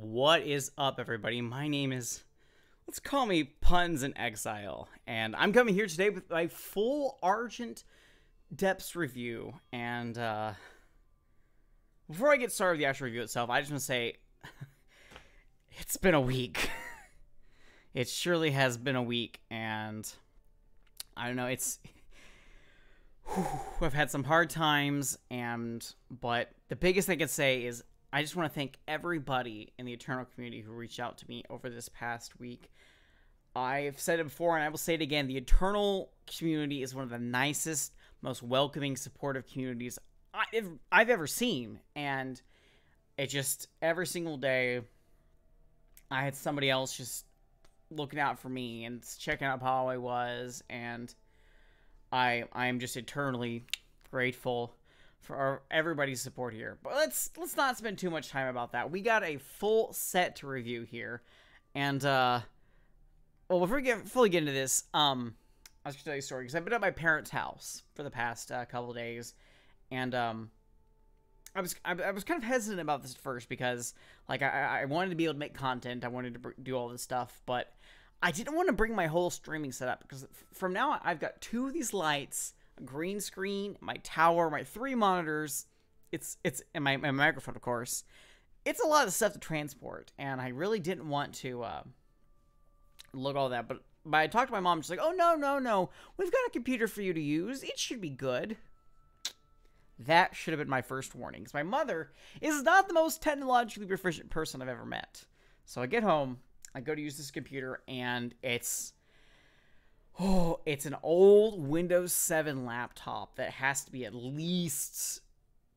What is up, everybody? My name is, let's call me Puns in Exile, and I'm coming here today with my full Argent Depths review. And uh, before I get started with the actual review itself, I just want to say it's been a week. it surely has been a week, and I don't know, it's. Whew, I've had some hard times, and but the biggest thing I could say is I just want to thank everybody in the Eternal community who reached out to me over this past week. I've said it before and I will say it again the Eternal community is one of the nicest, most welcoming, supportive communities I've, I've ever seen. And it just, every single day, I had somebody else just looking out for me and checking up how I was. And I, I am just eternally grateful for everybody's support here. But let's let's not spend too much time about that. We got a full set to review here, and uh, well, before we get fully get into this, um, I was gonna tell you a story because I've been at my parents' house for the past uh, couple days, and um, I was I, I, was kind of hesitant about this at first because like I, I wanted to be able to make content, I wanted to do all this stuff, but I didn't want to bring my whole streaming setup because from now on, I've got two of these lights green screen, my tower, my three monitors, it's it's and my, my microphone, of course. It's a lot of stuff to transport, and I really didn't want to uh, look all that. But but I talked to my mom, she's like, "Oh no, no, no, we've got a computer for you to use. It should be good." That should have been my first warning. Because my mother is not the most technologically proficient person I've ever met. So I get home, I go to use this computer, and it's Oh, it's an old Windows 7 laptop that has to be at least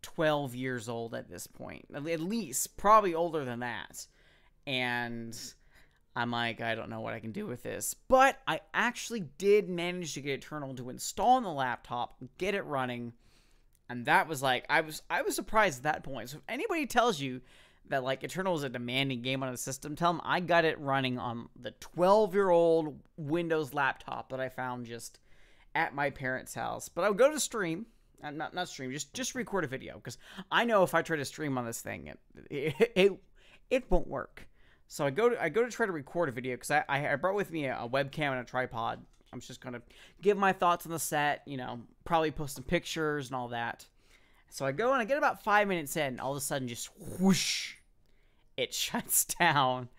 12 years old at this point. At least, probably older than that. And I'm like, I don't know what I can do with this. But I actually did manage to get Eternal to install on the laptop, get it running. And that was like I was I was surprised at that point. So if anybody tells you that like Eternal is a demanding game on a system, tell them I got it running on the 12 year old Windows laptop that I found just at my parents' house. But I'll go to stream. Uh, not not stream, just just record a video because I know if I try to stream on this thing, it it, it, it won't work. So I go to I go to try to record a video because I, I brought with me a, a, webcam and a tripod. I'm just gonna give my thoughts on the set, you know, probably post some pictures and all that. So I go and I get about five minutes in, all of a sudden just whoosh, it shuts down,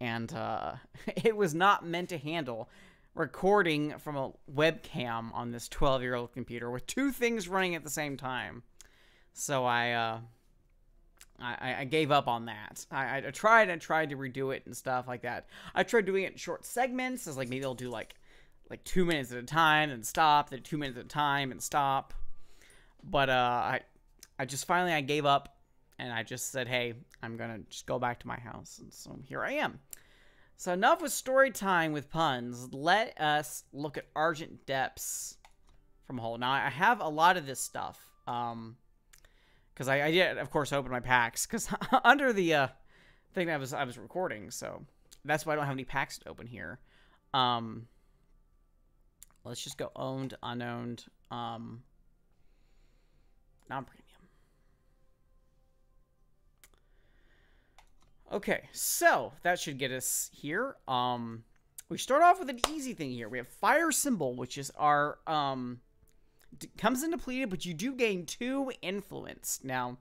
and uh, it was not meant to handle recording from a webcam on this 12 year old computer with two things running at the same time. So I, uh, I, I, gave up on that. I, I tried and tried to redo it and stuff like that. I tried doing it in short segments. It's like maybe I'll do like like two minutes at a time and stop, then two minutes at a time and stop. But uh, I I just finally I gave up and I just said, hey, I'm going to just go back to my house. And so here I am. So enough with story time with puns. Let us look at Argent Depths from Hole. Now, I have a lot of this stuff. Um, because I, I, did, of course, open my packs because under the uh, thing that I was I was recording, so that's why I don't have any packs to open here. Um, let's just go owned, unowned. Um, bringing Okay, so that should get us here. Um, we start off with an easy thing here. We have Fire Symbol, which is our, um, comes in depleted, but you do gain two influence. Now,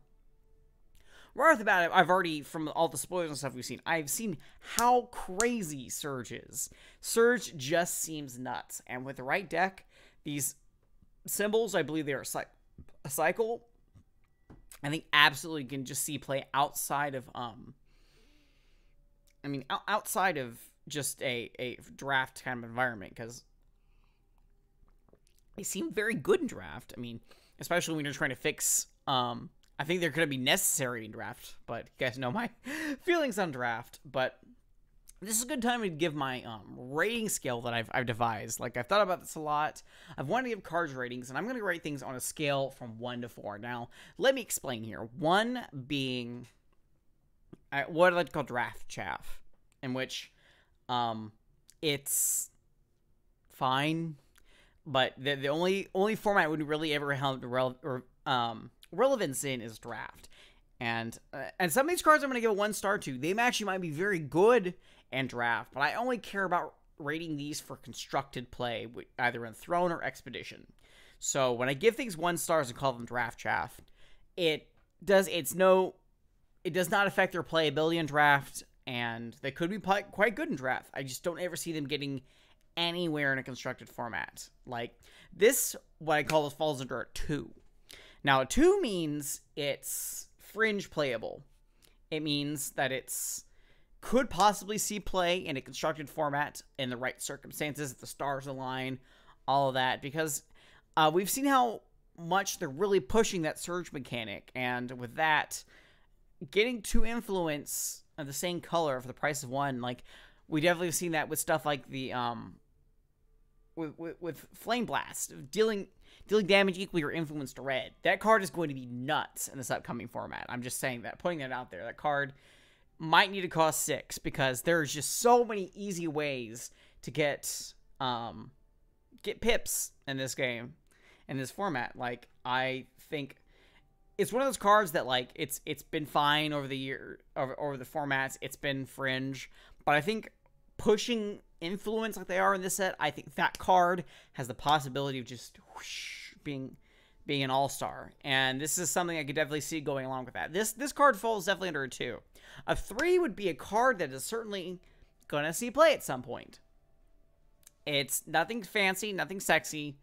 right off the bat, I've already, from all the spoilers and stuff we've seen, I've seen how crazy Surge is. Surge just seems nuts. And with the right deck, these symbols, I believe they are a cycle, I think absolutely can just see play outside of, um, I mean, outside of just a, a draft kind of environment, because they seem very good in draft. I mean, especially when you're trying to fix. Um, I think they're going to be necessary in draft, but you guys know my feelings on draft. But this is a good time to give my um, rating scale that I've, I've devised. Like, I've thought about this a lot. I've wanted to give cards ratings, and I'm going to rate things on a scale from 1 to 4. Now, let me explain here. 1 being what I like to call draft chaff, in which um, it's fine, but the, the only only format I would really ever have rele- or, um, relevance in is draft. And uh, and some of these cards I'm going to give a one star to. They actually might be very good in draft, but I only care about rating these for constructed play, either in Throne or Expedition. So when I give things one stars and call them draft chaff, it does it's no it does not affect their playability in draft, and they could be quite good in draft. I just don't ever see them getting anywhere in a constructed format. Like this, what I call this falls under a two. Now, a two means it's fringe playable. It means that it's could possibly see play in a constructed format in the right circumstances, if the stars align, all of that, because uh, we've seen how much they're really pushing that surge mechanic, and with that, getting two influence of uh, the same color for the price of one, like we definitely have seen that with stuff like the um with, with, with flame blast dealing dealing damage equally or influence to red. That card is going to be nuts in this upcoming format. I'm just saying that, putting that out there. That card might need to cost six because there's just so many easy ways to get um get pips in this game in this format. Like I think it's one of those cards that like it's it's been fine over the year over, over the formats. It's been fringe, but I think pushing influence like they are in this set, I think that card has the possibility of just whoosh, being being an all star, and this is something I could definitely see going along with that. This this card falls definitely under a two. A three would be a card that is certainly gonna see play at some point. It's nothing fancy, nothing sexy.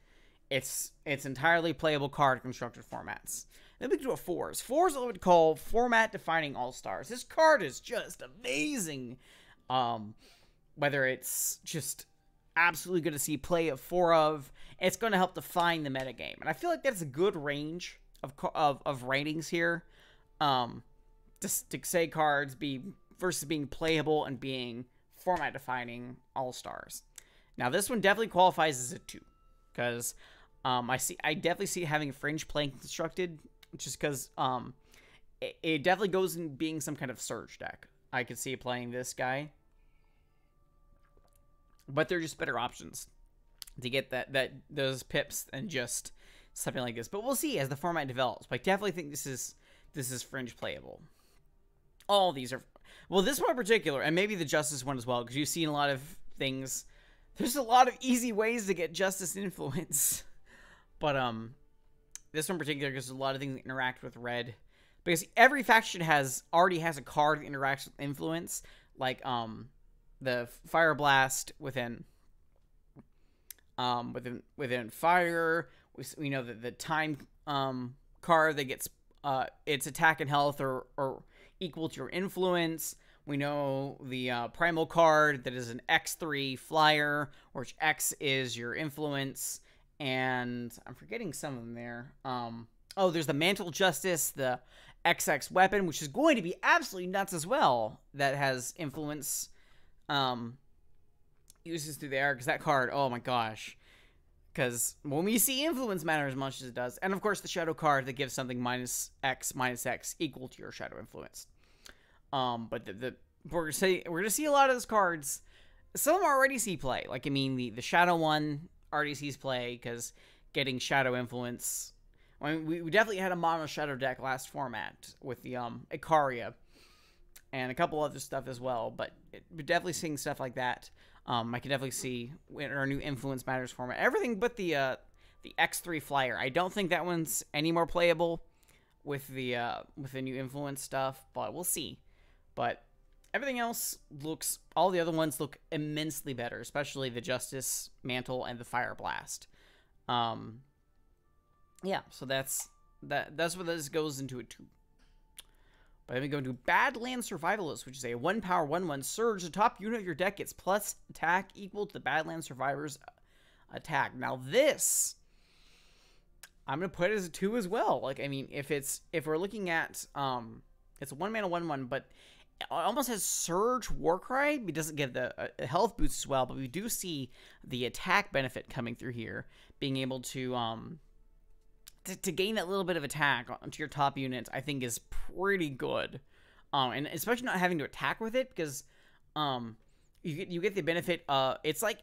It's it's entirely playable card constructed formats. Then we can do a fours. Fours I would call format defining all stars. This card is just amazing. Um, whether it's just absolutely going to see play of four of, it's going to help define the metagame. And I feel like that's a good range of of, of ratings here. Um, to, to say cards be versus being playable and being format defining all stars. Now this one definitely qualifies as a two because um, I see I definitely see having fringe playing constructed just because um, it, it definitely goes in being some kind of surge deck. I could see playing this guy, but they're just better options to get that that those pips and just something like this. But we'll see as the format develops. But I definitely think this is this is fringe playable. All these are well, this one in particular, and maybe the justice one as well, because you've seen a lot of things. There's a lot of easy ways to get justice influence, but um, this one in particular, because a lot of things interact with red. Because every faction has already has a card that interacts with influence, like um, the fire blast within um within within fire. We, we know that the time um card that gets uh its attack and health or are equal to your influence. We know the uh, primal card that is an X3 flyer, which X is your influence and I'm forgetting some of them there. Um, oh, there's the Mantle Justice, the XX weapon, which is going to be absolutely nuts as well. That has influence um, uses through there because that card. Oh my gosh. Because when we see influence matter as much as it does, and of course the shadow card that gives something minus X minus X equal to your shadow influence. Um, but the, the we're gonna see we're gonna see a lot of those cards. Some are already see play. Like I mean the the shadow one RDCs play because getting Shadow influence. I mean, we, definitely had a mono Shadow deck last format with the um, Icaria and a couple other stuff as well, but it, definitely seeing stuff like that. Um, I can definitely see our new Influence Matters format. Everything but the uh, the X3 Flyer. I don't think that one's any more playable with the uh, with the new Influence stuff, but we'll see. But Everything else looks, all the other ones look immensely better, especially the Justice Mantle and the Fire Blast. Um, yeah, so that's that. That's what this goes into it too. But then we go into Badland Survivalist, which is a one power one one surge. The top unit of your deck gets plus attack equal to the Badland Survivor's uh, attack. Now this, I'm gonna put it as a two as well. Like I mean, if it's if we're looking at um, it's a one mana one one, but almost has surge Warcry. It doesn't give the uh, health boost as well, but we do see the attack benefit coming through here, being able to um to, to gain that little bit of attack onto your top units. I think is pretty good, um, and especially not having to attack with it because um you get you get the benefit. Uh, it's like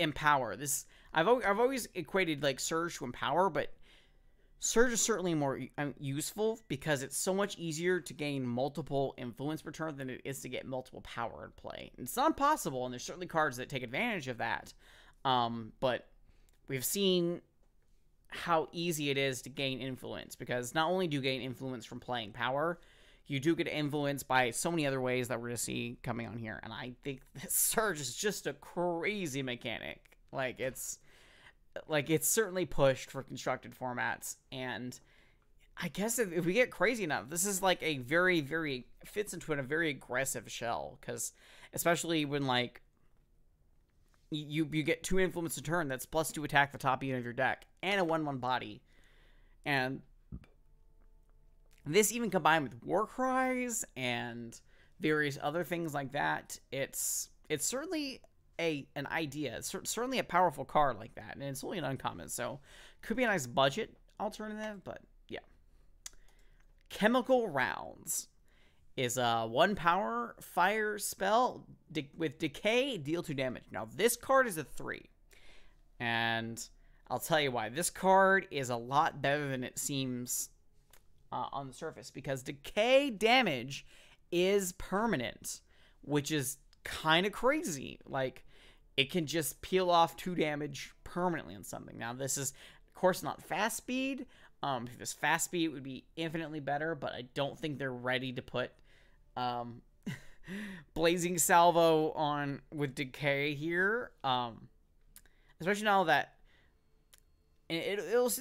empower. This I've I've always equated like surge to empower, but Surge is certainly more um, useful because it's so much easier to gain multiple influence per turn than it is to get multiple power in play. it's not possible, and there's certainly cards that take advantage of that. Um, but we've seen how easy it is to gain influence because not only do you gain influence from playing power, you do get influenced by so many other ways that we're going to see coming on here. And I think this Surge is just a crazy mechanic. Like, it's like it's certainly pushed for constructed formats and i guess if, if we get crazy enough this is like a very very fits into a very aggressive shell because especially when like you you get two influence a turn that's plus two attack the top unit of your deck and a one one body and this even combined with war cries and various other things like that it's it's certainly a an idea. C- certainly a powerful card like that, and it's only an uncommon, so could be a nice budget alternative. But yeah, chemical rounds is a uh, one power fire spell de- with decay, deal two damage. Now this card is a three, and I'll tell you why. This card is a lot better than it seems uh, on the surface because decay damage is permanent, which is kind of crazy. Like it can just peel off two damage permanently on something. Now, this is, of course, not fast speed. Um, if it was fast speed, it would be infinitely better, but I don't think they're ready to put um, Blazing Salvo on with Decay here. Um, especially now that. It, it'll,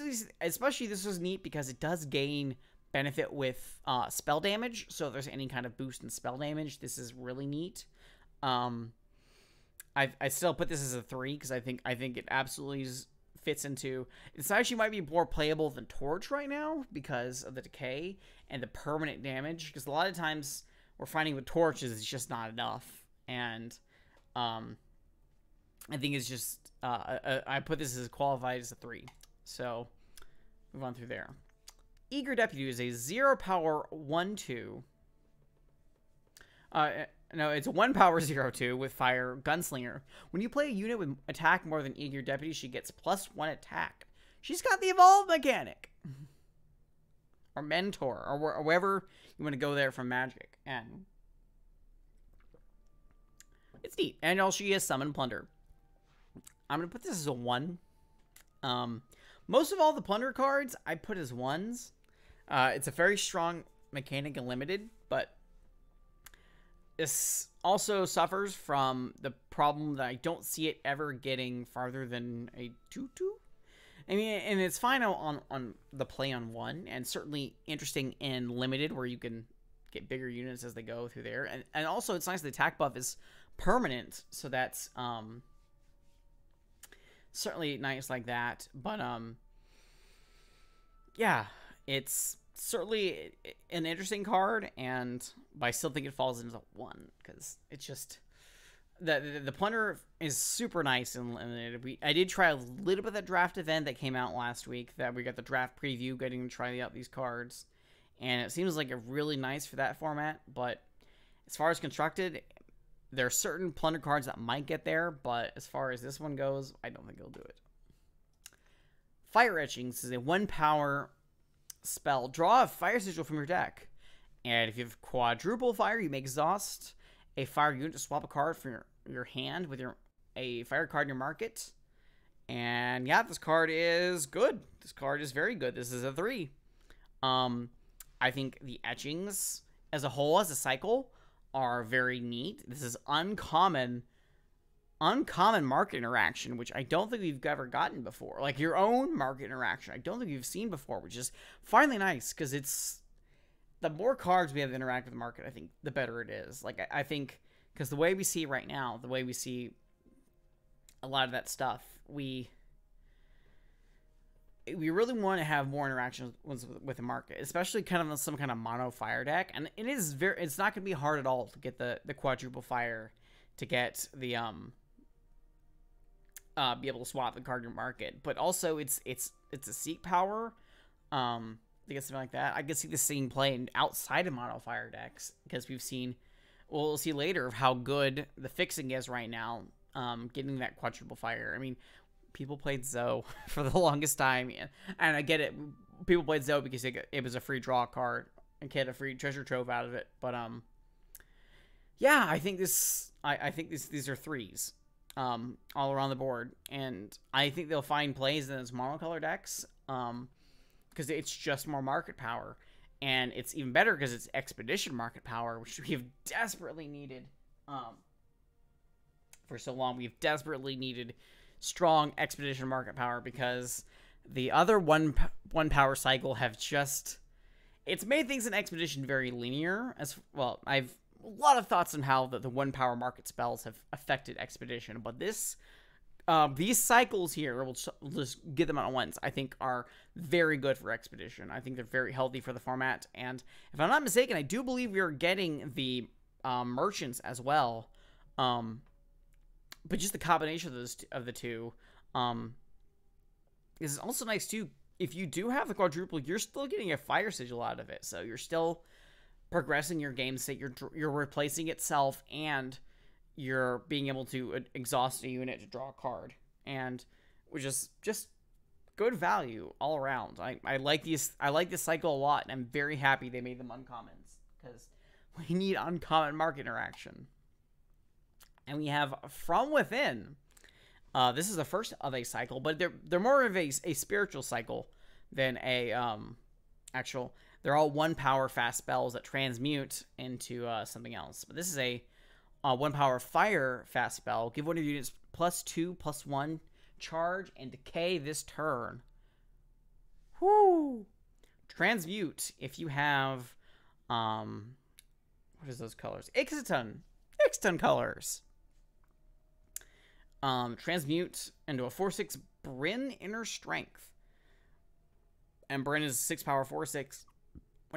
especially this was neat because it does gain benefit with uh, spell damage. So if there's any kind of boost in spell damage, this is really neat. Um, I I still put this as a three because I think I think it absolutely fits into. It's actually might be more playable than Torch right now because of the decay and the permanent damage. Because a lot of times we're finding with Torch is it's just not enough, and um, I think it's just uh, I, I put this as qualified as a three. So move on through there. Eager Deputy is a zero power one two. Uh, no, it's one power zero two with fire gunslinger. When you play a unit with attack more than eager deputy, she gets plus one attack. She's got the evolve mechanic, or mentor, or, or wherever you want to go there from magic, and it's neat. And all she is summon plunder. I'm gonna put this as a one. Um, most of all the plunder cards I put as ones. Uh, it's a very strong mechanic and limited, but this also suffers from the problem that I don't see it ever getting farther than a 2 2. I mean, and it's fine on, on the play on one, and certainly interesting in limited, where you can get bigger units as they go through there. And, and also, it's nice the attack buff is permanent, so that's um, certainly nice like that. But um, yeah, it's certainly an interesting card, and but I still think it falls into one because it's just the, the the plunder is super nice, and, we I did try a little bit of that draft event that came out last week that we got the draft preview, getting to try out these cards, and it seems like a really nice for that format. But as far as constructed, there are certain plunder cards that might get there, but as far as this one goes, I don't think it'll do it. Fire Etchings is a one power spell, draw a fire sigil from your deck. And if you have quadruple fire, you may exhaust a fire unit to swap a card from your, your hand with your a fire card in your market. And yeah, this card is good. This card is very good. This is a three. Um, I think the etchings as a whole, as a cycle, are very neat. This is uncommon uncommon market interaction, which I don't think we've ever gotten before. Like your own market interaction, I don't think we've seen before, which is finally nice because it's the more cards we have to interact with the market, I think the better it is. Like I, I think because the way we see right now, the way we see a lot of that stuff, we we really want to have more interactions with, with the market, especially kind of on some kind of mono fire deck. And it is very, it's not going to be hard at all to get the the quadruple fire, to get the um uh, be able to swap the card in your market. But also, it's it's it's a seek power. Um, I guess something like that. I could see this scene playing outside of mono fire decks because we've seen. Well, we'll see later of how good the fixing is right now. Um, getting that quadruple fire. I mean, people played Zoe for the longest time, and I get it. People played Zoe because it, it was a free draw card and get a free treasure trove out of it. But um, yeah, I think this. I, I think this. These are threes um, all around the board. And I think they'll find plays in those monocolor decks because um, it's just more market power. And it's even better because it's expedition market power, which we have desperately needed um, for so long. We've desperately needed strong expedition market power because the other one one power cycle have just it's made things in expedition very linear as well i've a lot of thoughts on how the, the one power market spells have affected Expedition, but this. Um, these cycles here, we'll just, we'll just get them at once, I think are very good for Expedition. I think they're very healthy for the format. And if I'm not mistaken, I do believe we are getting the um, merchants as well. Um, but just the combination of those of the two um, is also nice too. If you do have the quadruple, you're still getting a fire sigil out of it, so you're still progressing your game state. You're you're replacing itself, and you're being able to exhaust a unit to draw a card, and which is just good value all around. I, I like these. I like this cycle a lot, and I'm very happy they made them uncommons because we need uncommon market interaction. And we have from within. Uh, this is the first of a cycle, but they're they're more of a, a spiritual cycle than a um, actual they're all one power fast spells that transmute into uh, something else. But this is a uh, one power fire fast spell. Give one of your units plus two, plus one charge and decay this turn. Whoo! Transmute if you have, um, what is those colors? Ixiton! Ixiton colors! Um, transmute into a 4 6 Brin Inner Strength. And Brin is 6 power 4 6.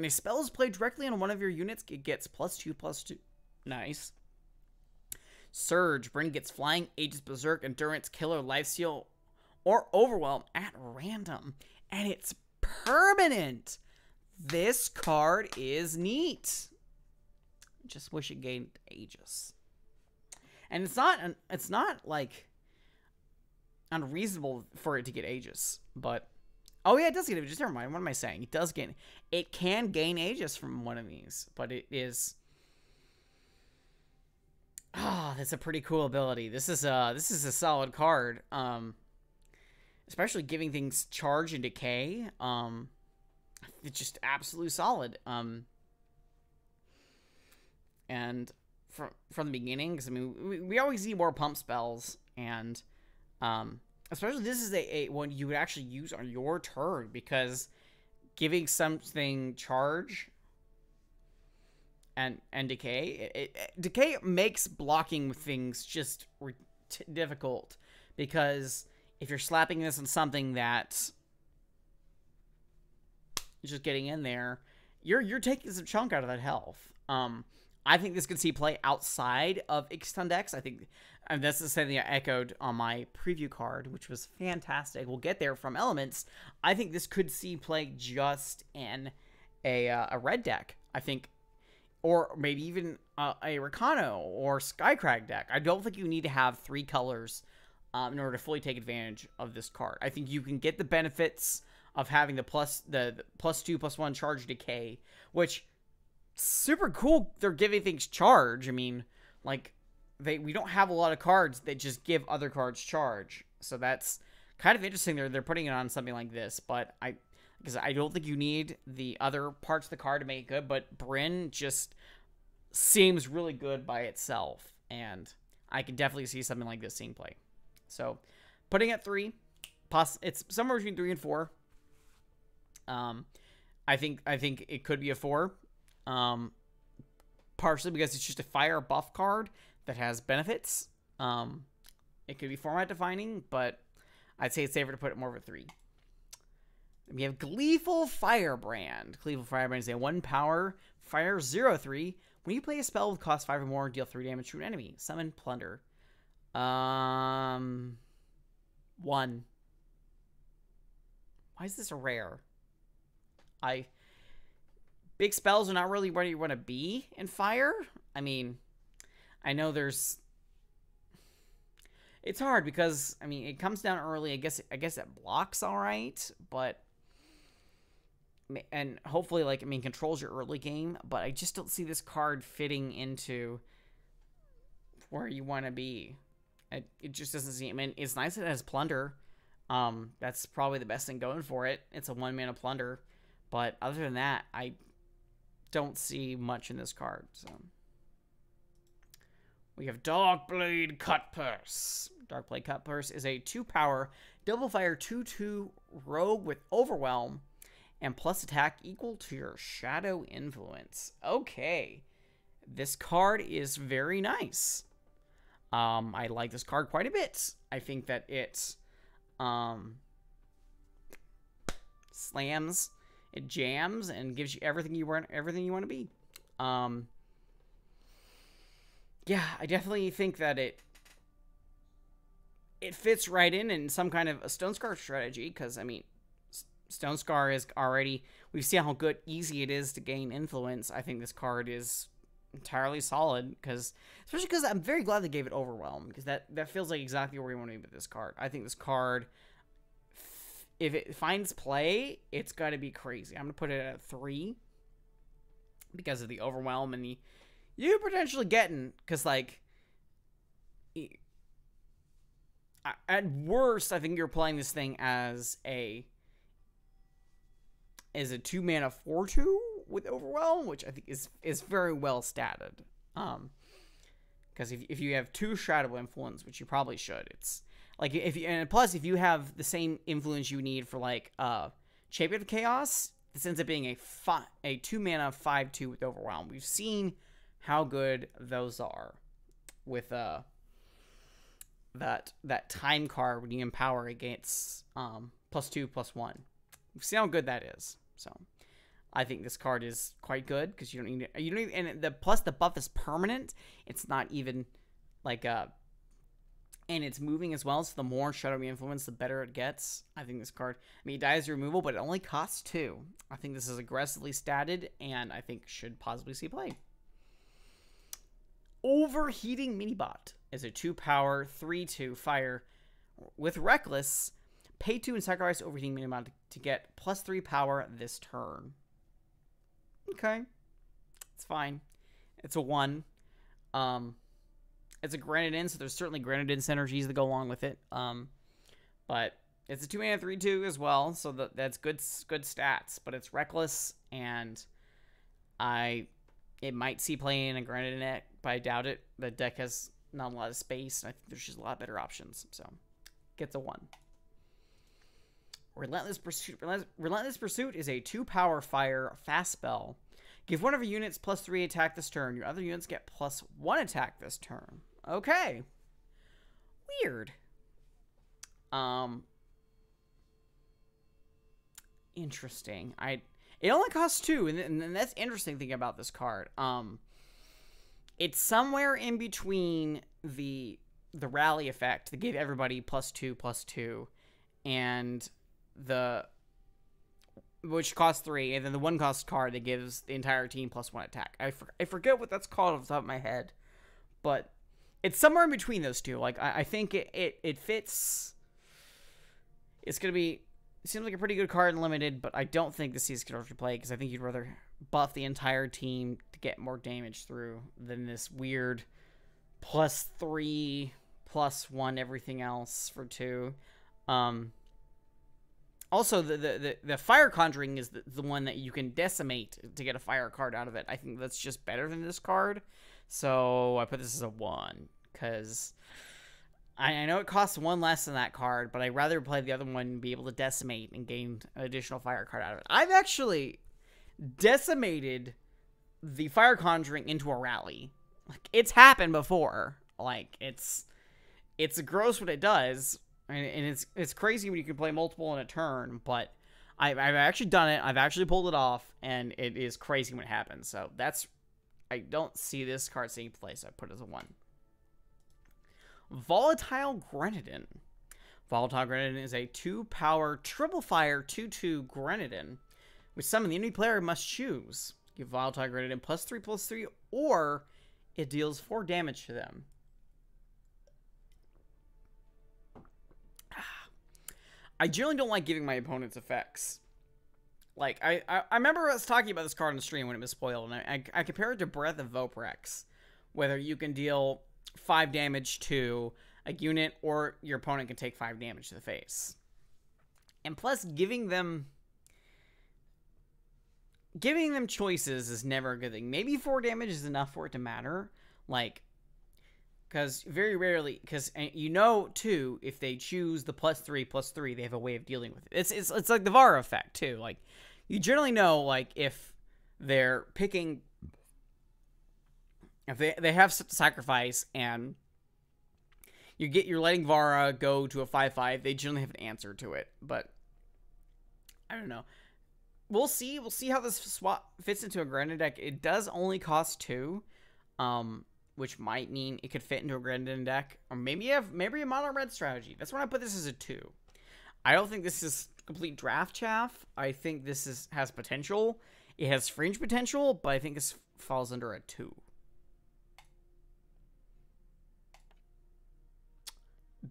When a spell is played directly on one of your units, it gets plus two, plus two. Nice. Surge, bring gets Flying, Aegis Berserk, Endurance, Killer, Lifesteal, or Overwhelm at random. And it's permanent. This card is neat. Just wish it gained Aegis. And it's not, it's not like unreasonable for it to get Aegis, but Oh yeah, it does get ages. Never mind. What am I saying? It does gain. It can gain ages from one of these, but it is. Ah, oh, that's a pretty cool ability. This is a this is a solid card. Um, especially giving things charge and decay. Um, it's just absolute solid. Um, and from from the beginning, because I mean, we, we always need more pump spells, and um, especially this is a, a one you would actually use on your turn because giving something charge and and decay it, it, decay makes blocking things just difficult because if you're slapping this on something that's just getting in there you're you're taking some chunk out of that health um I think this could see play outside of Ixton I think and this is something I echoed on my preview card, which was fantastic. We'll get there from elements. I think this could see play just in a, uh, a red deck. I think, or maybe even uh, a Recano or Skycrag deck. I don't think you need to have three colors um, in order to fully take advantage of this card. I think you can get the benefits of having the plus the, the plus two plus one charge decay, which super cool they're giving things charge. I mean, like they we don't have a lot of cards that just give other cards charge. So that's kind of interesting they're they're putting it on something like this, but I because I don't think you need the other parts of the card to make it good, but Bryn just seems really good by itself. And I can definitely see something like this seeing play. So putting at three, poss- it's somewhere between three and four. Um, I think I think it could be a four. Um, partially because it's just a fire buff card that has benefits. Um, it could be format defining, but I'd say it's safer to put it more of a three. And we have Gleeful Firebrand. Gleeful Firebrand is a one power fire zero three. When you play a spell with cost five or more, deal three damage to an enemy. Summon Plunder. Um, one. Why is this a rare? I big spells are not really where you want to be in fire. I mean, I know there's it's hard because I mean it comes down early. I guess I guess it blocks all right, but and hopefully like I mean controls your early game, but I just don't see this card fitting into where you want to be. It, it just doesn't seem. I mean, it's nice that it has plunder. Um, that's probably the best thing going for it. It's a one mana plunder, but other than that, I don't see much in this card. So we have Darkblade Cutpurse. Darkblade Cutpurse is a two-power, double-fire 2-2 rogue with Overwhelm and plus attack equal to your Shadow Influence. Okay, this card is very nice. Um, I like this card quite a bit. I think that it um, slams it jams and gives you everything you want, everything you want to be. Um, yeah, I definitely think that it it fits right in in some kind of a Stone Scar strategy because I mean, Stone Scar is already we've seen how good easy it is to gain influence. I think this card is entirely solid because especially because I'm very glad they gave it overwhelm because that that feels like exactly where we want to be with this card. I think this card if it finds play, it's going to be crazy. I'm going to put it at three because of the overwhelm and the you potentially getting because like at worst, I think you're playing this thing as a as a two mana four two with overwhelm, which I think is is very well statted. Um, because if if you have two shadow influence, which you probably should, it's like if you, and plus if you have the same influence you need for like uh Champion of Chaos, this ends up being a fi- a two mana five two with Overwhelm. We've seen how good those are with uh that that time card when you empower against um plus two plus one. We've seen how good that is. So I think this card is quite good because you don't need you don't need, and the plus the buff is permanent. It's not even like a uh, and it's moving as well. So the more shadowy influence, the better it gets. I think this card. I mean, it dies removal, but it only costs two. I think this is aggressively statted, and I think should possibly see play. Overheating Minibot is a two power, three two fire with Reckless. Pay two and sacrifice Overheating Minibot to get plus three power this turn. Okay, it's fine. It's a one. Um, it's a granite in, so there's certainly granite in synergies that go along with it. Um, but it's a two mana three two as well, so that, that's good good stats. But it's reckless, and I it might see playing a granite in it, but I doubt it. The deck has not a lot of space, and I think there's just a lot better options. So gets a one. Relentless Pursuit. Relentless, Relentless Pursuit is a two power fire fast spell. Give one of your units plus three attack this turn. Your other units get plus one attack this turn. Okay. Weird. Um interesting. I it only costs 2 and, and that's interesting thing about this card. Um it's somewhere in between the the rally effect that gave everybody plus 2 plus 2 and the which costs three, and then the one cost card that gives the entire team plus one attack. I, for, I forget what that's called off the top of my head, but it's somewhere in between those two. Like I, I think it, it, it fits. It's gonna be it seems like a pretty good card in limited, but I don't think the is gonna play because I think you'd rather buff the entire team to get more damage through than this weird plus three plus one everything else for two. Um, also, the, the, the, the fire conjuring is the, the one that you can decimate to get a fire card out of it. I think that's just better than this card. So I put this as a one because I, I, know it costs one less than that card, but I'd rather play the other one and be able to decimate and gain an additional fire card out of it. I've actually decimated the fire conjuring into a rally. Like it's happened before. Like it's it's gross what it does, and, and it's it's crazy when you can play multiple in a turn, but. I've, I've actually done it. I've actually pulled it off, and it is crazy when it happens. So that's I don't see this card seeing play, so I put it as a 1. Volatile Grenadin. Volatile Grenadin is a 2-power triple fire 2-2 Grenadin, which summon the enemy player must choose. Give Volatile Grenadin plus 3 plus 3, or it deals 4 damage to them. I generally don't like giving my opponents effects. Like I, I, I remember us talking about this card on the stream when it was spoiled, and I, I, I compared it to Breath of Voprex, whether you can deal five damage to a unit or your opponent can take five damage to the face, and plus giving them giving them choices is never a good thing. Maybe four damage is enough for it to matter. Like because very rarely, because you know, too, if they choose the plus three, plus three, they have a way of dealing with it. It's, it's, it's like the VAR effect, too. Like, you generally know, like, if they're picking, if they, they have sacrifice and you get, you're letting Vara uh, go to a 5 5, they generally have an answer to it. But I don't know. We'll see. We'll see how this swap fits into a Granite deck. It does only cost two. Um, which might mean it could fit into a Grendon deck, or maybe you have maybe a mono red strategy. That's when I put this as a two. I don't think this is complete draft chaff. I think this is has potential. It has fringe potential, but I think this falls under a two.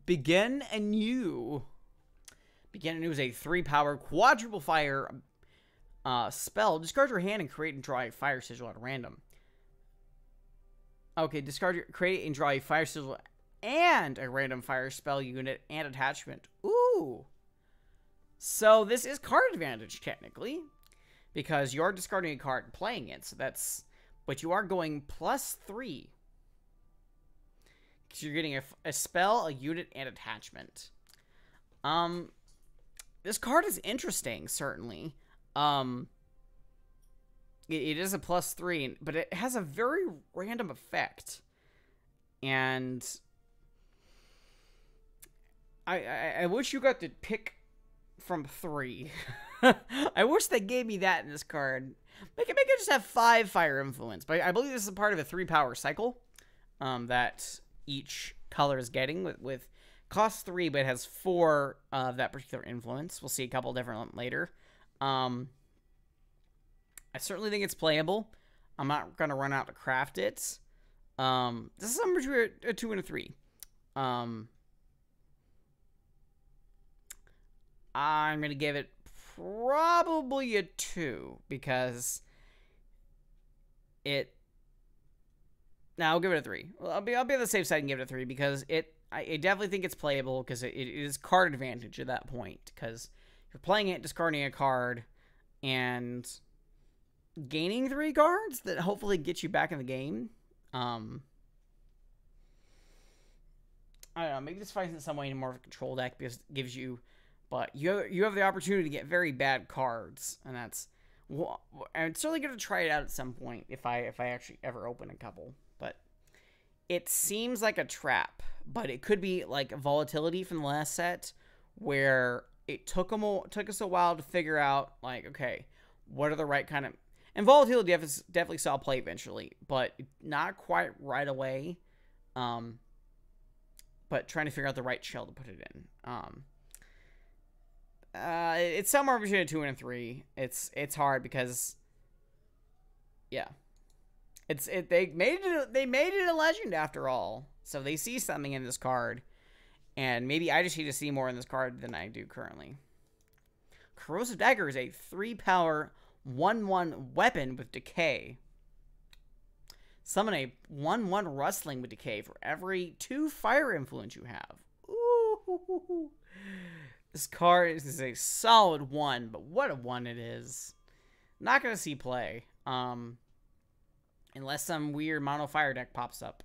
Begin anew. Begin anew is a three power quadruple fire uh, spell. Discard your hand and create and draw a fire sigil at random. Okay, discard, create and draw a fire sigil and a random fire spell unit and attachment. Ooh. So this is card advantage, technically, because you're discarding a card and playing it, so that's... But you are going plus three. Because you're getting a, a spell, a unit, and attachment. Um, this card is interesting, certainly. Um, it is a plus three, but it has a very random effect. And I, I, I wish you got to pick from three. I wish they gave me that in this card. Make it make it just have five fire influence, but I believe this is part of a three power cycle um, that each color is getting with, with cost three, but has four of that particular influence. We'll see a couple different later. Um, certainly think it's playable. I'm not going to run out to craft it. Um, this is somewhere between a, a two and a three. Um, I'm going to give it probably a two because it. Now I'll give it a three. Well, I'll be I'll be on the safe side and give it a three because it I, I definitely think it's playable because it, it is card advantage at that point because you're playing it discarding a card and gaining three cards that hopefully get you back in the game. Um, I don't know. Maybe this fights in some way in more of a control deck because gives you, but you have, you have the opportunity to get very bad cards, and that's. Well, I'm certainly going to try it out at some point if I if I actually ever open a couple. But it seems like a trap, but it could be like volatility from the last set where it took them took us a while to figure out like okay, what are the right kind of and volatility definitely saw play eventually, but not quite right away. Um, but trying to figure out the right shell to put it in. Um, uh, it's somewhere between a two and a three. It's it's hard because, yeah, it's it. They made it. They made it a legend after all. So they see something in this card, and maybe I just need to see more in this card than I do currently. Corrosive Dagger is a three power 1 1 weapon with decay. Summon a 1 1 rustling with decay for every 2 fire influence you have. Ooh. This card is a solid 1, but what a 1 it is. Not going to see play. Um, unless some weird mono fire deck pops up.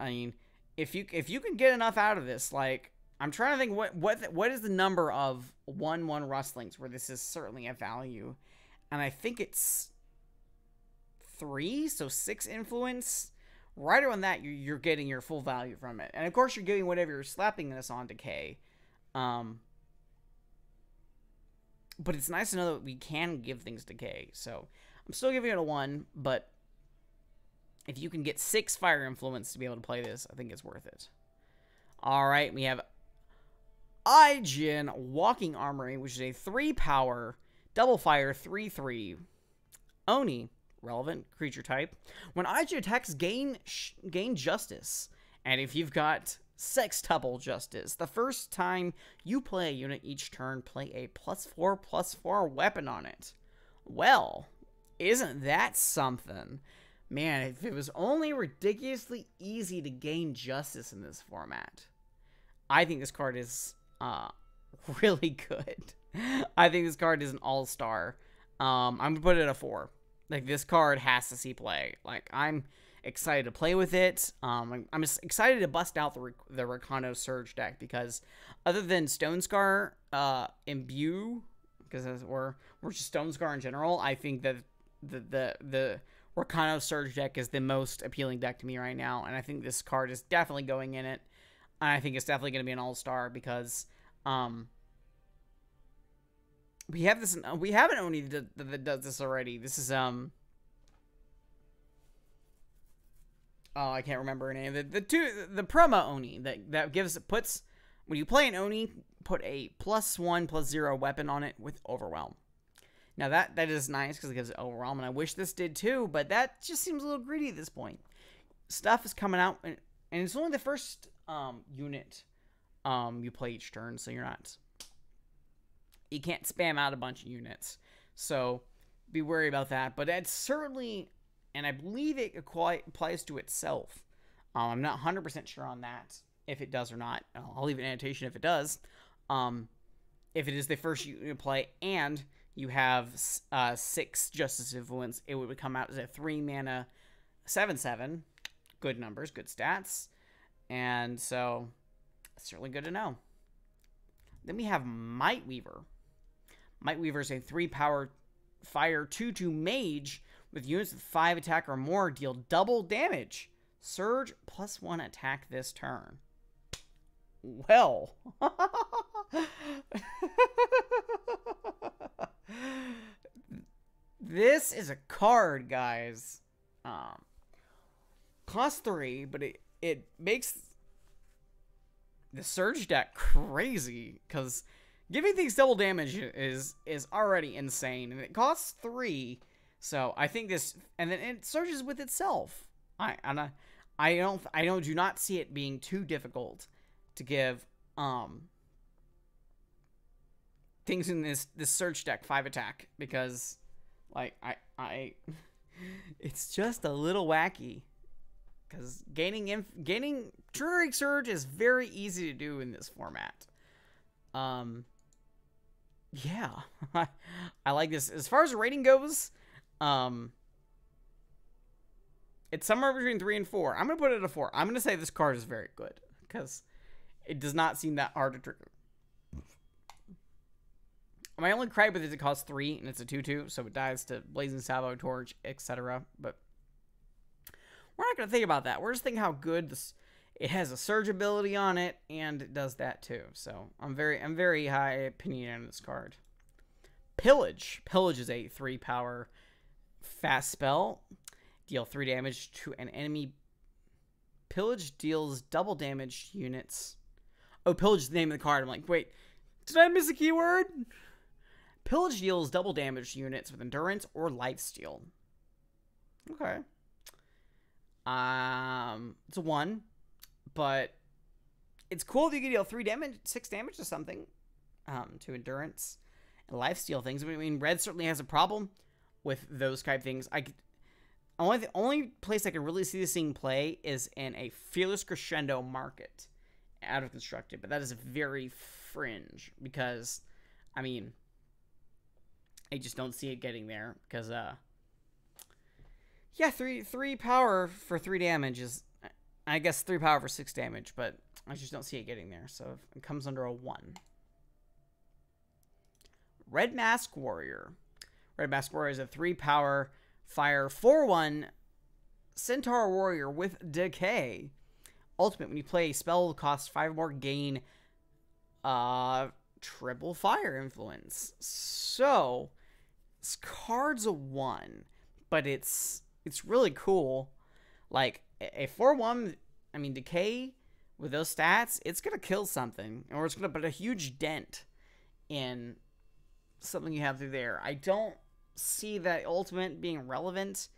I mean, if you if you can get enough out of this, like I'm trying to think what what what is the number of one one rustlings where this is certainly a value and I think it's three, so six influence. Right around that, you're getting your full value from it. And of course, you're getting whatever you're slapping this on decay. Um, but it's nice to know that we can give things decay. So I'm still giving it a one, but if you can get six fire influence to be able to play this, I think it's worth it. All right, we have Ijin Walking Armory, which is a three power Double Fire 3 3. Oni, relevant creature type. When IG attacks, gain, gain justice. And if you've got sextuple justice, the first time you play a unit each turn, play a plus 4 plus 4 weapon on it. Well, isn't that something? Man, if it was only ridiculously easy to gain justice in this format. I think this card is uh, really good. I think this card is an all star. Um, I'm gonna put it at a four. Like this card has to see play. Like I'm excited to play with it. Um, I'm, I'm excited to bust out the the Recano Surge deck because other than Stone Scar, uh, Imbue, because we're we're just Stone Scar in general. I think that the the the Rakano Surge deck is the most appealing deck to me right now, and I think this card is definitely going in it. And I think it's definitely going to be an all star because um, we have this. We have an Oni that does this already. This is um. Oh, I can't remember her name. The, the two the promo Oni that that gives puts when you play an Oni, put a plus one plus zero weapon on it with overwhelm. Now that that is nice because it gives it overwhelm, and I wish this did too. But that just seems a little greedy at this point. Stuff is coming out, and, and it's only the first um, unit um, you play each turn, so you're not you can't spam out a bunch of units. So be wary about that. But it certainly, and I believe it applies to itself. Um, I'm not 100% sure on that if it does or not. I'll leave an annotation if it does. Um, if it is the first you play and you have uh, six Justice Influence, it would come out as a three mana 7 7. Good numbers, good stats. And so that's certainly good to know. Then we have Might Weaver. Might Weaver is a three power fire 2 2 mage with units with five attack or more deal double damage. Surge plus one attack this turn. Well, this is a card, guys. Um, cost three, but it, it makes the surge deck crazy because giving things double damage is is already insane, and it costs three. So I think this, and then it surges with itself. I and I, I don't I don't do not see it being too difficult to give um things in this this surge deck five attack because like I I it's just a little wacky because gaining inf- gaining Druid Surge is very easy to do in this format. Um, yeah, I like this. As far as rating goes, um, it's somewhere between three and four. I'm gonna put it at a four. I'm gonna say this card is very good because it does not seem that hard to trigger. My only gripe with it is it costs three and it's a two-two, so it dies to Blazing Salvo, Torch, etc. But we're not going to think about that. We're just thinking how good this. It has a surge ability on it, and it does that too. So I'm very, I'm very high opinion on this card. Pillage. Pillage is a three power fast spell. Deal three damage to an enemy. Pillage deals double damage units. Oh, pillage is the name of the card. I'm like, wait, did I miss a keyword? Pillage deals double damage units with endurance or lifesteal. Okay. Um, it's a one, but it's cool if you can deal three damage, six damage to something, um, to endurance and lifesteal things. I mean, red certainly has a problem with those type things. I could, only the only place I can really see this thing play is in a fearless crescendo market out of constructed, but that is very fringe because, I mean, I just don't see it getting there because uh, yeah, three three power for three damage is, I guess three power for six damage, but I just don't see it getting there. So it comes under a one. Red Mask Warrior. Red Mask Warrior is a three power fire four one Centaur Warrior with Decay. Ultimate when you play a spell costs five more gain uh triple fire influence. So this card's a one, but it's it's really cool. Like a four one, I mean decay with those stats, it's gonna kill something, or it's gonna put a huge dent in something you have through there. I don't see that ultimate being relevant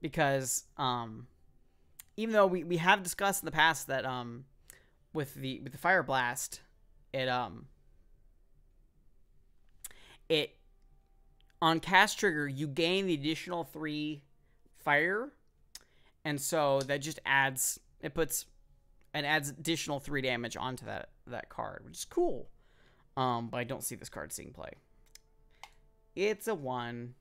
because um, even though we, we have discussed in the past that um, with the with the fire blast, it um it on cast trigger you gain the additional three fire. And so that just adds it puts and adds additional three damage onto that that card, which is cool. Um, but I don't see this card seeing play. It's a one.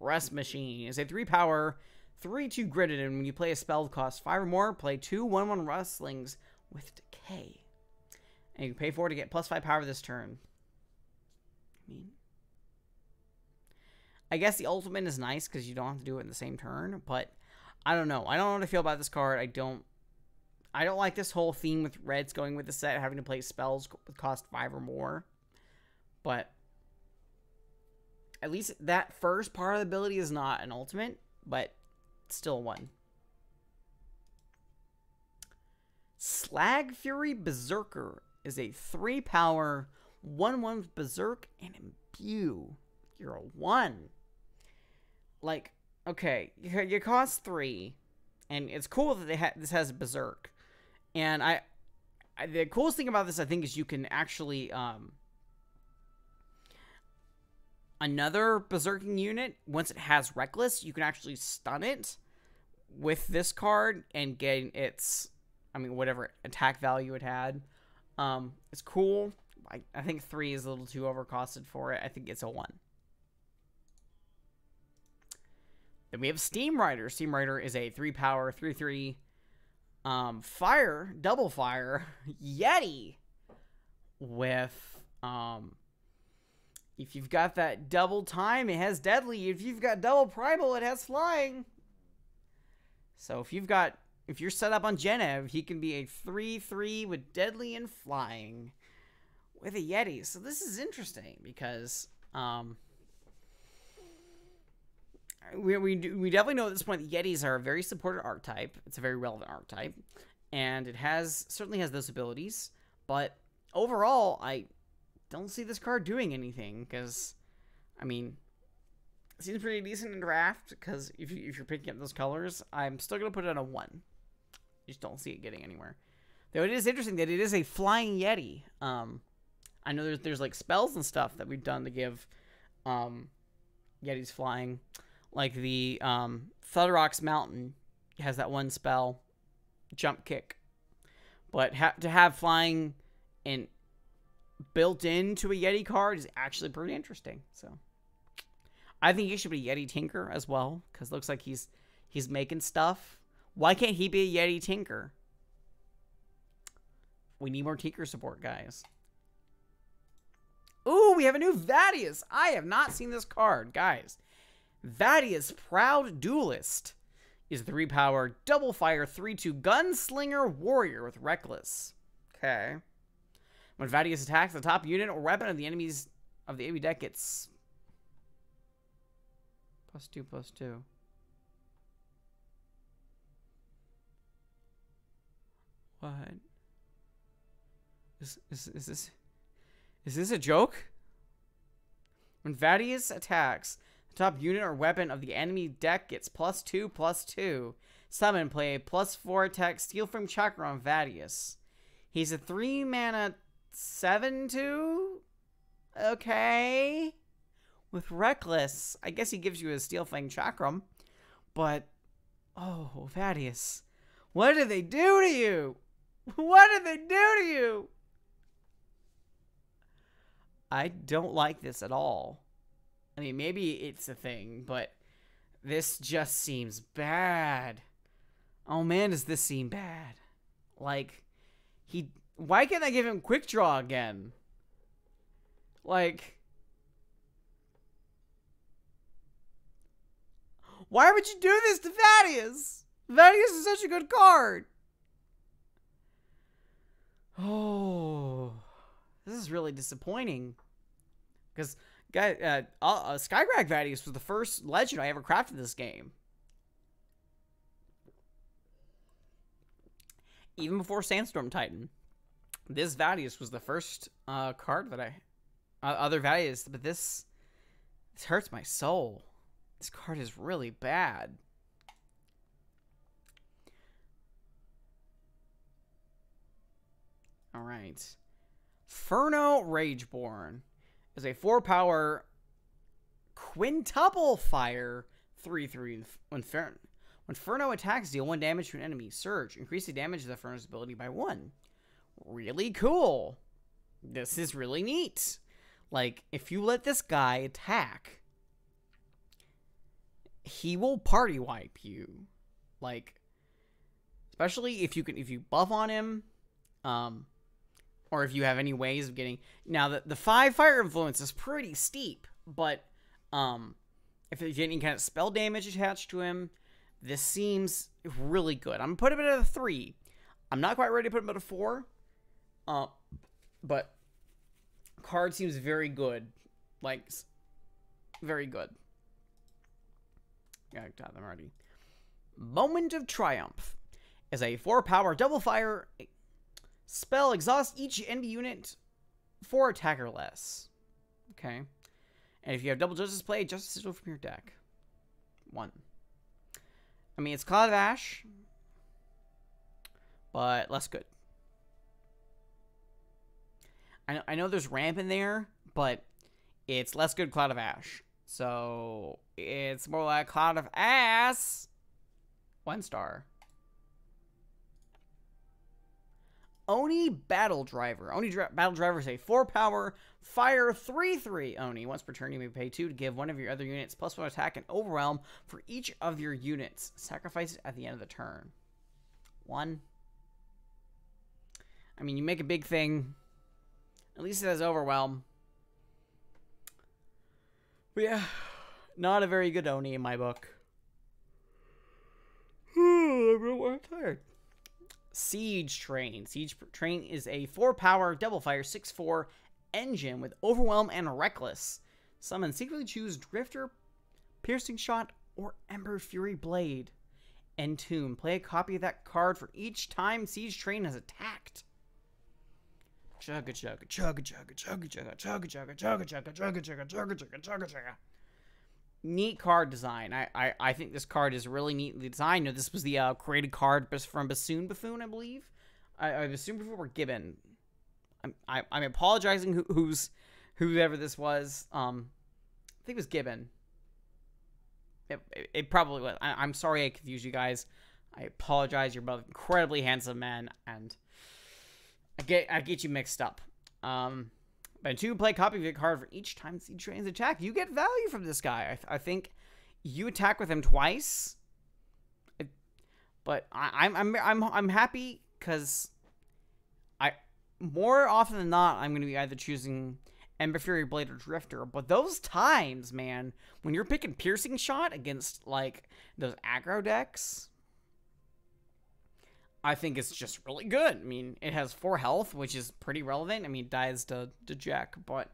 Rest Machine is a three power, three two gridded, and when you play a spell cost five or more, play two one one rustlings with decay. And you pay four to get plus five power this turn. I mean, I guess the ultimate is nice because you don't have to do it in the same turn, but I don't know. I don't know how to feel about this card. I don't. I don't like this whole theme with reds going with the set, having to play spells with cost five or more. But at least that first part of the ability is not an ultimate, but still one. Slag Fury Berserker is a three power, one one berserk and imbue. You're a one like, okay, you cost three, and it's cool that they ha- this has Berserk, and I, I, the coolest thing about this I think is you can actually um, another berserking unit once it has reckless you can actually stun it with this card and gain its i mean whatever attack value it had um it's cool i, I think three is a little too overcosted for it i think it's a one Then we have Steam Rider. Steam Rider is a three power, three three, um, fire, double fire, Yeti with um if you've got that double time, it has deadly. If you've got double primal, it has flying. So if you've got if you're set up on Genev, he can be a 3-3 with deadly and flying with a Yeti. So this is interesting because um we, we, do, we definitely know at this point that Yetis are a very supported archetype. It's a very relevant archetype, and it has certainly has those abilities. But overall, I don't see this card doing anything because, I mean, it seems pretty decent in draft. Because if you, if you're picking up those colors, I'm still gonna put it on a one. I just don't see it getting anywhere. Though it is interesting that it is a flying Yeti. Um, I know there's there's like spells and stuff that we've done to give um, Yetis flying. Like the um, Thudorock's Mountain has that one spell, jump kick. But ha to have flying and built into a Yeti card is actually pretty interesting. So I think he should be Yeti Tinker as well because looks like he's he's making stuff. Why can't he be a Yeti Tinker? We need more Tinker support, guys. Ooh, we have a new Vadius. I have not seen this card, guys. Vadia's proud duelist is three power, double fire 3 2 gunslinger warrior with reckless. Okay. When Vadius attacks, the top unit or weapon of the enemies of the enemy deck gets plus 2 plus 2. What? Is, is, is this. Is this a joke? When Vadius attacks, Top unit or weapon of the enemy deck gets plus two, plus two. Summon play, plus four attack, steal from Chakra on Vadius. He's a three mana seven two? Okay. With Reckless, I guess he gives you a Steel Fang Chakram, but oh, Vadius, what did they do to you? What did they do to you? I don't like this at all. I mean, maybe it's a thing, but this just seems bad. Oh man, does this seem bad? Like, he. Why can't I give him quick draw again? Like. Why would you do this to Thaddeus? Thaddeus is such a good card. Oh, this is really disappointing. Because Guy, uh, uh, Skygrag Vadius was the first legend I ever crafted in this game. Even before Sandstorm Titan, this Vadius was the first uh, card that I, uh, other Vadius, but this, this hurts my soul. This card is really bad. All right. Ferno Rageborn is a four power quintuple fire 3 3 Inferno. When Inferno attacks, deal one damage to an enemy. Surge. Increase the damage of the Inferno's ability by one. Really cool. This is really neat. Like, if you let this guy attack, he will party wipe you. Like, especially if you can if you buff on him, um, or if you have any ways of getting now the, the five fire influence is pretty steep but um if there's any kind of spell damage attached to him this seems really good i'm gonna put him at a three i'm not quite ready to put him at a four uh, but card seems very good like very good yeah, i got them already moment of triumph is a four power double fire Spell, exhaust each enemy unit for attack or less. Okay. And if you have double justice play, justice sigil from your deck. One. I mean, it's Cloud of Ash, but less good. I know, I know there's ramp in there, but it's less good Cloud of Ash. So it's more like Cloud of Ass. One star. Oni Battle Driver. Oni Battle Driver is a 4 power fire 3 3 Oni. Once per turn, you may pay 2 to give one of your other units plus 1 attack and overwhelm for each of your units. Sacrifice it at the end of the turn. 1. I mean, you make a big thing. At least it has overwhelm. But yeah, not a very good Oni in my book. I'm real tired. Siege Train. Siege Train is a four power, double fire, six four engine with Overwhelm and Reckless. Summon secretly choose Drifter, Piercing Shot, or Ember Fury Blade. Entomb. Play a copy of that card for each time Siege Train has attacked. Chugga chugga chugga chugga chugga chugga chugga chugga chugga chugga chugga chugga chugga chugga chugga chugga chugga neat card design. I, I, I think this card is really neatly designed. You know, this was the uh, created card from Bassoon Buffoon, I believe. I, I before Gibbon. I'm, I, am i am apologizing who, who's whoever this was. Um, I think it was Gibbon. It, it, it probably was. I, am sorry I confused you guys. I apologize. You're both incredibly handsome men, and I get I get you mixed up. Um, and two, play copy of your card for each time Sea Train's attack. You get value from this guy. I, th I think you attack with him twice. It, but I, am I'm, I'm I'm I'm happy because I more often than not I'm gonna be either choosing Ember Fury Blade or Drifter. But those times, man, when you're picking piercing shot against like those aggro decks, I think it's just really good. I mean, it has four health, which is pretty relevant. I mean, it dies to, to Jack, but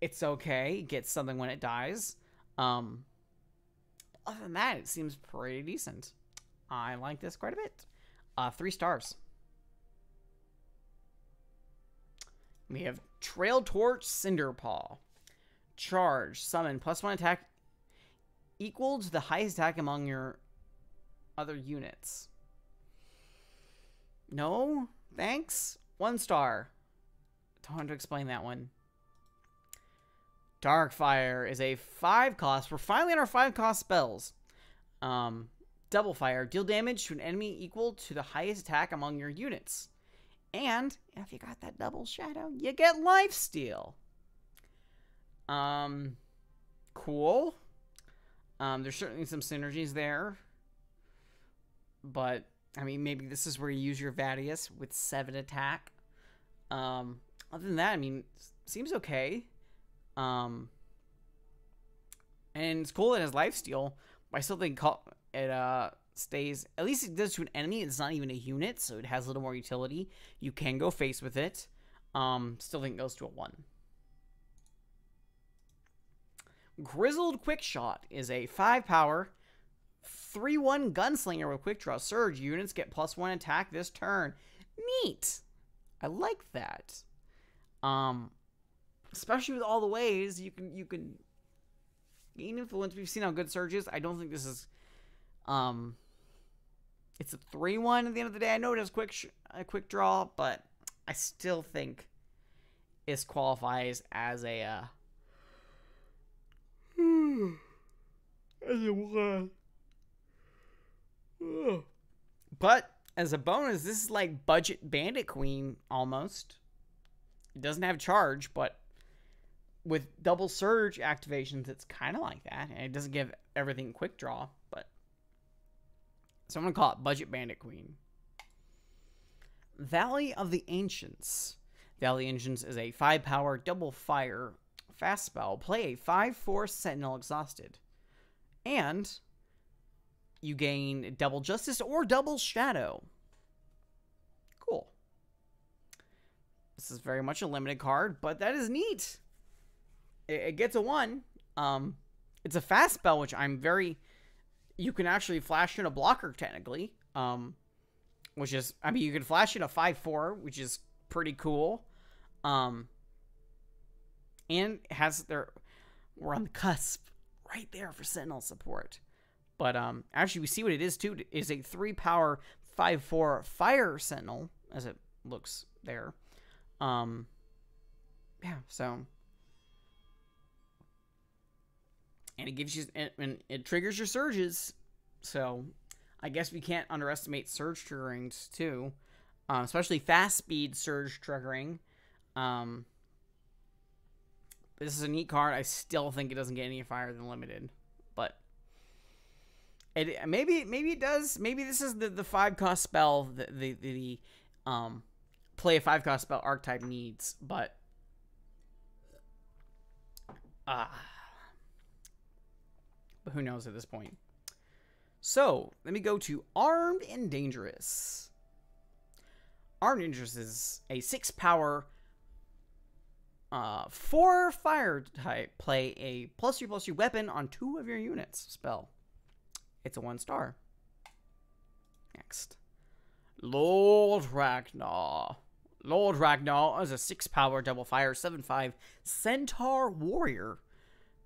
it's okay. It gets something when it dies. Um, other than that, it seems pretty decent. I like this quite a bit. Uh, three stars. We have Trail Torch Cinderpaw. Charge, summon, plus one attack equal to the highest attack among your other units. No? Thanks? One star. Don't want to explain that one. Darkfire is a 5 cost. We're finally on our 5 cost spells. Um, double fire. Deal damage to an enemy equal to the highest attack among your units. And if you got that double shadow, you get lifesteal. Um, cool. Um, there's certainly some synergies there. But I mean, maybe this is where you use your Vadius with seven attack. Um, other than that, I mean, seems okay. Um, and it's cool that it has lifesteal, but I still think it uh, stays, at least it does to an enemy. It's not even a unit, so it has a little more utility. You can go face with it. Um, still think it goes to a 1. Grizzled Quickshot is a 5 power 3-1 Gunslinger with Quick Draw Surge. Units get plus 1 attack this turn. Neat! I like that. Um, especially with all the ways you can you can gain influence. We've seen how good Surge is. I don't think this is... Um, it's a 3-1 at the end of the day. I know it is quick, a quick draw, but I still think this qualifies as a... Uh, as a... one. But as a bonus, this is like budget Bandit Queen almost. It doesn't have charge, but with double surge activations, it's kind of like that. And it doesn't give everything quick draw, but. So I'm going to call it Budget Bandit Queen. Valley of the Ancients. Valley Engines is a 5 power double fire fast spell. Play a 5 4 Sentinel Exhausted. And you gain double justice or double shadow. Cool. This is very much a limited card, but that is neat. It, it gets a one. Um, it's a fast spell, which I'm very. You can actually flash in a blocker technically. Um, which is, I mean, you can flash in a five four, which is pretty cool. Um, and has their, we're on the cusp right there for Sentinel support. But um, actually, we see what it is too. is a three power five four fire sentinel as it looks there. Um, yeah. So and it gives you and it triggers your surges. So I guess we can't underestimate surge triggerings too, um, especially fast speed surge triggering. Um, this is a neat card. I still think it doesn't get any higher than limited. It, maybe maybe it does. Maybe this is the, the five cost spell the the, the um play a five cost spell archetype needs, but uh, but who knows at this point. So let me go to Armed and Dangerous. Armed and Dangerous is a six power uh, four fire type play a plus three plus three weapon on two of your units spell. It's a one star. Next. Lord Ragnar. Lord Ragnar is a six power double fire, seven five centaur warrior.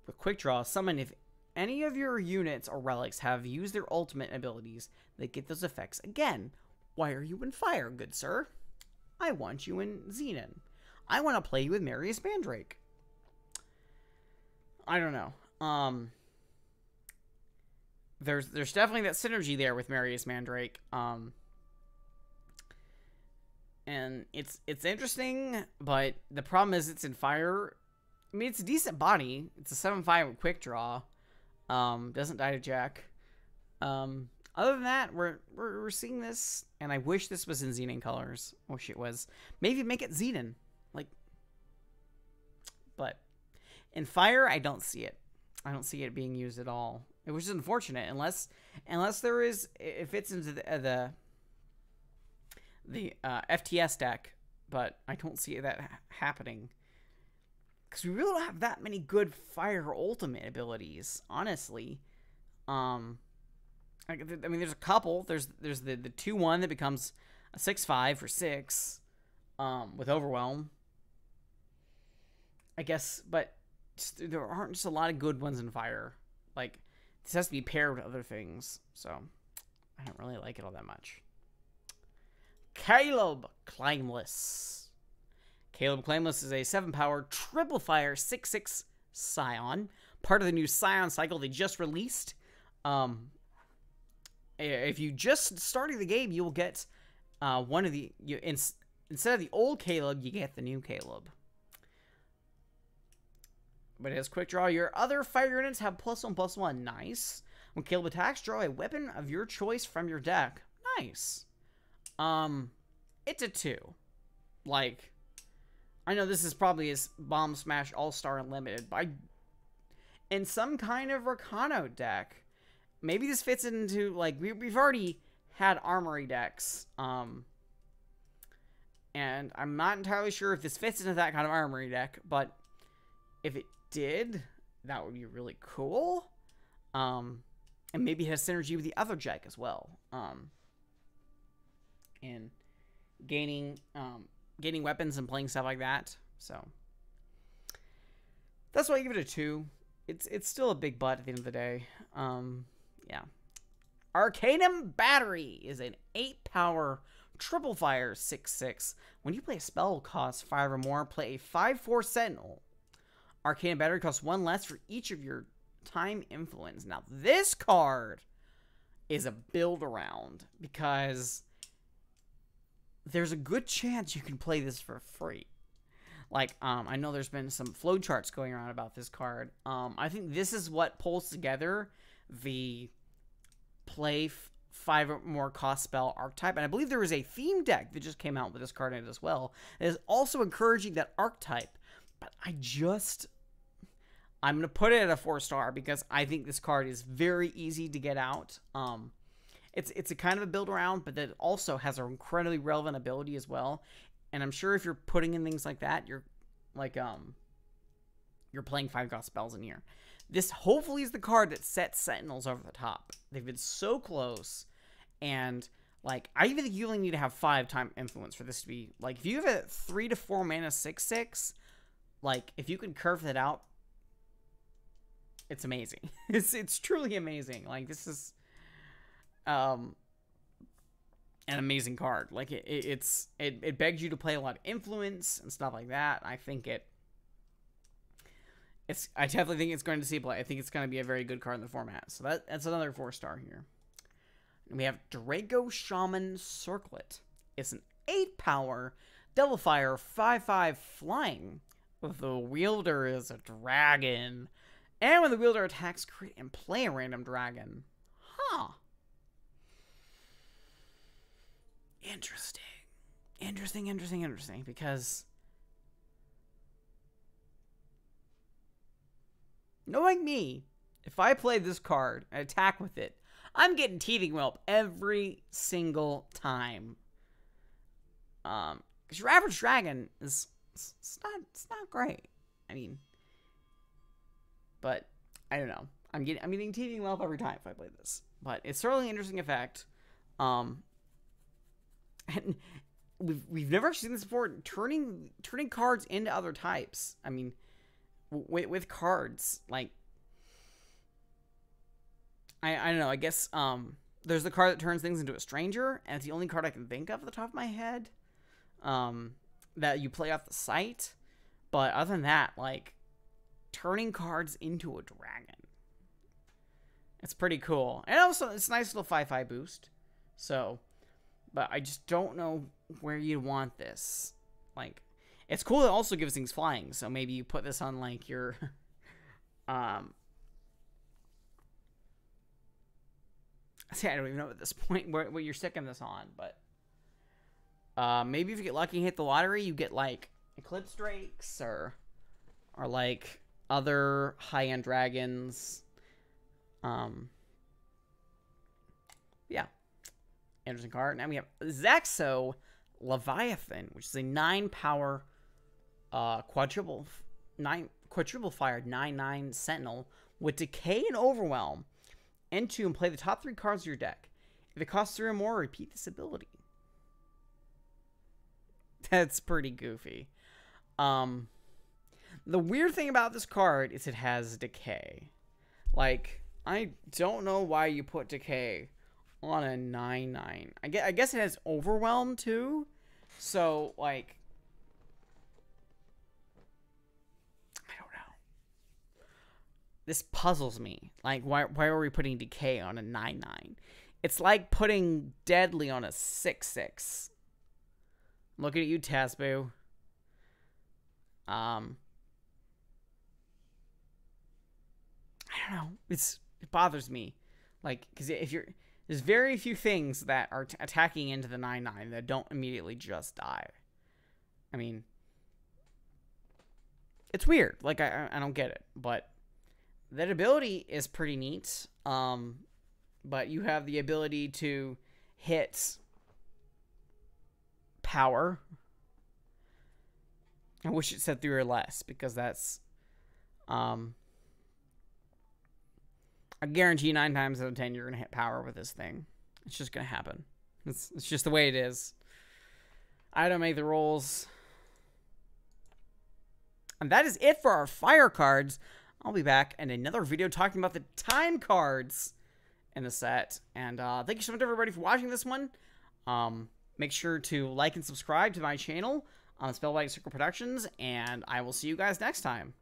With quick draw, summon if any of your units or relics have used their ultimate abilities, they get those effects again. Why are you in fire, good sir? I want you in Xenon. I want to play with Marius Mandrake. I don't know. Um, there's there's definitely that synergy there with Marius Mandrake. Um, and it's it's interesting, but the problem is it's in fire. I mean, it's a decent body. It's a seven five quick draw. Um, doesn't die to Jack. Um, other than that, we're, we're, we're seeing this, and I wish this was in Xenon colors. Wish it was. Maybe make it Xenon, like. But in fire, I don't see it. I don't see it being used at all which is unfortunate unless unless there is it fits into the uh, the, the uh, FTS deck, but I don't see that happening because we really don't have that many good fire ultimate abilities, honestly. Um, I, I mean, there's a couple. There's there's the the two one that becomes a six five for six, um, with overwhelm. I guess, but just, there aren't just a lot of good ones in fire. Like, this has to be paired with other things, so I don't really like it all that much. Caleb Claimless, Caleb Claimless is a 7-power triple fire 6-6 Scion, part of the new Scion cycle they just released. Um, if you just started the game, you will get uh, one of the... You, in, instead of the old Caleb, you get the new Caleb. But it has quick draw. Your other fire units have plus one, plus one. Nice. When Caleb attacks, draw a weapon of your choice from your deck. Nice. Um, it's a two. Like, I know this is probably his Bomb Smash All Star Unlimited, but I, in some kind of Recano deck, maybe this fits into like we, we've already had Armory decks. Um, and I'm not entirely sure if this fits into that kind of Armory deck, but if it did, that would be really cool. Um, and maybe has synergy with the other Jack as well. Um, and gaining um, gaining weapons and playing stuff like that. So that's why I give it a two. It's it's still a big butt at the end of the day. Um, yeah. Arcanum Battery is an eight power triple fire six six. When you play a spell cost five or more, play a five four sentinel Arcane Battery costs one less for each of your time influence. Now, this card is a build around because there's a good chance you can play this for free. Like, um, I know there's been some flowcharts going around about this card. Um, I think this is what pulls together the play five or more cost spell archetype. And I believe there was a theme deck that just came out with this card in it as well. It is also encouraging that archetype. But I just I'm going to put it at a four star because I think this card is very easy to get out. Um, it's it's a kind of a build around, but it also has an incredibly relevant ability as well. And I'm sure if you're putting in things like that, you're like um, you're playing five god spells in here. This hopefully is the card that sets Sentinels over the top. They've been so close, and like I even think you only need to have five time influence for this to be like if you have a three to four mana six six, like if you can curve that out it's amazing. it's it's truly amazing. Like this is um an amazing card. Like it, it, it's it, it begs you to play a lot of influence and stuff like that. I think it it's I definitely think it's going to see play. I think it's going to be a very good card in the format. So that that's another four star here. And we have Drago Shaman Circlet. It's an eight power Devil five five flying. The wielder is a dragon. And when the wielder attacks, create and play a random dragon. Huh. Interesting. Interesting, interesting, interesting. Because knowing me, if I play this card and attack with it, I'm getting teething whelp every single time. Um, because your average dragon is it's not it's not great. I mean, but I don't know. I'm getting I'm getting teething love every time if I play this. But it's certainly an interesting effect. Um, and we've we've never seen this before. Turning turning cards into other types. I mean, with with cards like I I don't know. I guess um there's the card that turns things into a stranger, and it's the only card I can think of at the top of my head. Um, that you play off the site. But other than that, like turning cards into a dragon. It's pretty cool. And also, it's a nice little 5-5 boost. So, but I just don't know where you'd want this. Like, it's cool it also gives things flying. So maybe you put this on, like, your, um... See, I don't even know at this point where, you're sticking this on, but... Uh, maybe if you get lucky and hit the lottery, you get, like, Eclipse Drakes or... Or, like, other high end dragons. Um, yeah. Anderson card. Now we have Zaxo Leviathan, which is a nine power uh, quadruple nine quadruple fired nine nine sentinel with decay and overwhelm. Into and play the top three cards of your deck. If it costs three or more, repeat this ability. That's pretty goofy. Um, the weird thing about this card is it has decay. Like, I don't know why you put decay on a 9-9. I guess, I guess it has overwhelm too. So, like, I don't know. This puzzles me. Like, why, why are we putting decay on a 9-9? It's like putting deadly on a 6-6. Looking at you, Tasbu. Um, I don't know. It's it bothers me, like because if you're there's very few things that are t- attacking into the nine nine that don't immediately just die. I mean, it's weird. Like I I don't get it, but that ability is pretty neat. Um, but you have the ability to hit power. I wish it said three or less because that's um I guarantee nine times out of ten you're gonna hit power with this thing. It's just gonna happen. It's it's just the way it is. I don't make the rules. And that is it for our fire cards. I'll be back in another video talking about the time cards in the set. And uh, thank you so much everybody for watching this one. Um, make sure to like and subscribe to my channel on Spellbite Circle Productions, and I will see you guys next time.